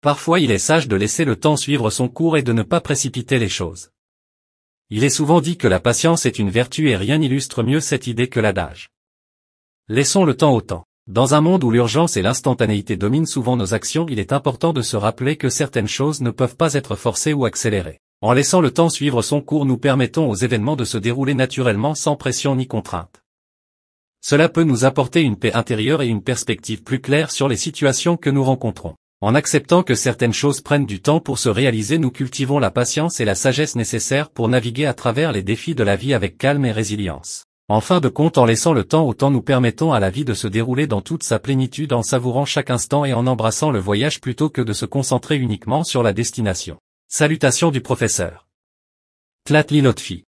Parfois il est sage de laisser le temps suivre son cours et de ne pas précipiter les choses. Il est souvent dit que la patience est une vertu et rien n'illustre mieux cette idée que l'adage. Laissons le temps au temps. Dans un monde où l'urgence et l'instantanéité dominent souvent nos actions, il est important de se rappeler que certaines choses ne peuvent pas être forcées ou accélérées. En laissant le temps suivre son cours, nous permettons aux événements de se dérouler naturellement sans pression ni contrainte. Cela peut nous apporter une paix intérieure et une perspective plus claire sur les situations que nous rencontrons. En acceptant que certaines choses prennent du temps pour se réaliser nous cultivons la patience et la sagesse nécessaires pour naviguer à travers les défis de la vie avec calme et résilience. En fin de compte en laissant le temps au temps nous permettons à la vie de se dérouler dans toute sa plénitude en savourant chaque instant et en embrassant le voyage plutôt que de se concentrer uniquement sur la destination. Salutations du professeur. Tlatli